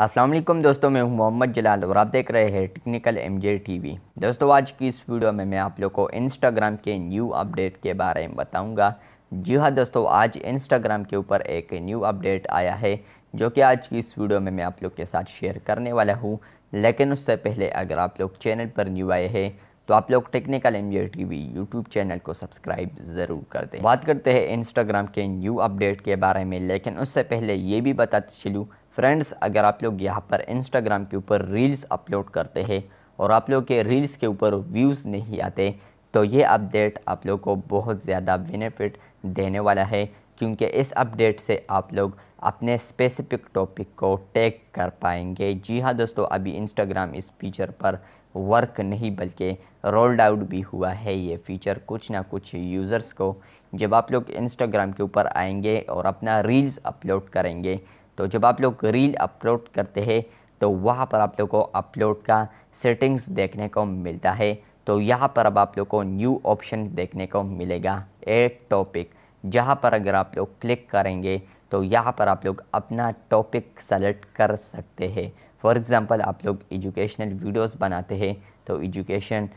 असलम दोस्तों मैं मोहम्मद जलाल और आप देख रहे हैं टेक्निकल एम जे वी दोस्तों आज की इस वीडियो में मैं आप लोग को इंस्टाग्राम के न्यू अपडेट के बारे में बताऊंगा जी हाँ दोस्तों आज इंस्टाग्राम के ऊपर एक न्यू अपडेट आया है जो कि आज की इस वीडियो में मैं आप लोग के साथ शेयर करने वाला हूँ लेकिन उससे पहले अगर आप लोग चैनल पर न्यू आए हैं तो आप लोग technical M J T V YouTube channel को सब्सक्राइब ज़रूर कर दें बात करते हैं इंस्टाग्राम के न्यू अपडेट के बारे में लेकिन उससे पहले ये भी बताते चलूँ फ्रेंड्स अगर आप लोग यहाँ पर इंस्टाग्राम के ऊपर रील्स अपलोड करते हैं और आप लोग के रील्स के ऊपर व्यूज़ नहीं आते तो ये अपडेट आप लोग को बहुत ज़्यादा बेनिफिट देने वाला है क्योंकि इस अपडेट से आप लोग अपने स्पेसिफिक टॉपिक को टैग कर पाएंगे जी हाँ दोस्तों अभी इंस्टाग्राम इस फीचर पर वर्क नहीं बल्कि रोल्ड आउट भी हुआ है ये फीचर कुछ ना कुछ यूज़र्स को जब आप लोग इंस्टाग्राम के ऊपर आएंगे और अपना रील्स अपलोड करेंगे तो जब आप लोग रील अपलोड करते हैं तो वहाँ पर आप लोग को अपलोड का सेटिंग्स देखने को मिलता है तो यहाँ पर अब आप लोग को न्यू ऑप्शन देखने को मिलेगा एड टॉपिक जहाँ पर अगर आप लोग क्लिक करेंगे तो यहाँ पर आप लोग अपना टॉपिक सेलेक्ट कर सकते हैं फॉर एग्ज़ाम्पल आप लोग एजुकेशनल वीडियोस बनाते हैं तो एजुकेशन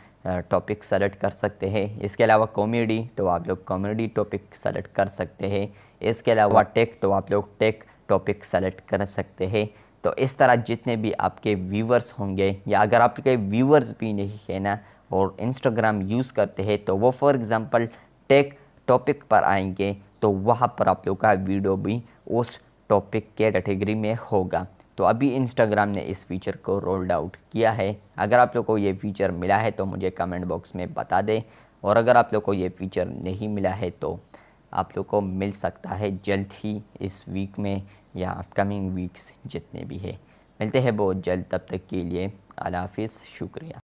टॉपिक सेलेक्ट कर सकते हैं इसके अलावा कॉमेडी तो आप लोग कॉमेडी टॉपिक सेलेक्ट कर सकते हैं इसके अलावा टेक तो आप लोग टेक टॉपिक सेलेक्ट कर सकते हैं तो इस तरह जितने भी आपके व्यूवर्स होंगे या अगर आपके व्यूवर्स भी नहीं है ना और इंस्टाग्राम यूज़ करते हैं तो वो फॉर एग्ज़ाम्पल टेक टॉपिक पर आएंगे तो वहाँ पर आप लोग का वीडियो भी उस टॉपिक के कैटेगरी में होगा तो अभी इंस्टाग्राम ने इस फीचर को रोल्ड आउट किया है अगर आप लोग को ये फीचर मिला है तो मुझे कमेंट बॉक्स में बता दें और अगर आप लोग को ये फीचर नहीं मिला है तो आप लोग को मिल सकता है जल्द ही इस वीक में या अपकमिंग वीक्स जितने भी है मिलते हैं बहुत जल्द तब तक के लिए हाफ शुक्रिया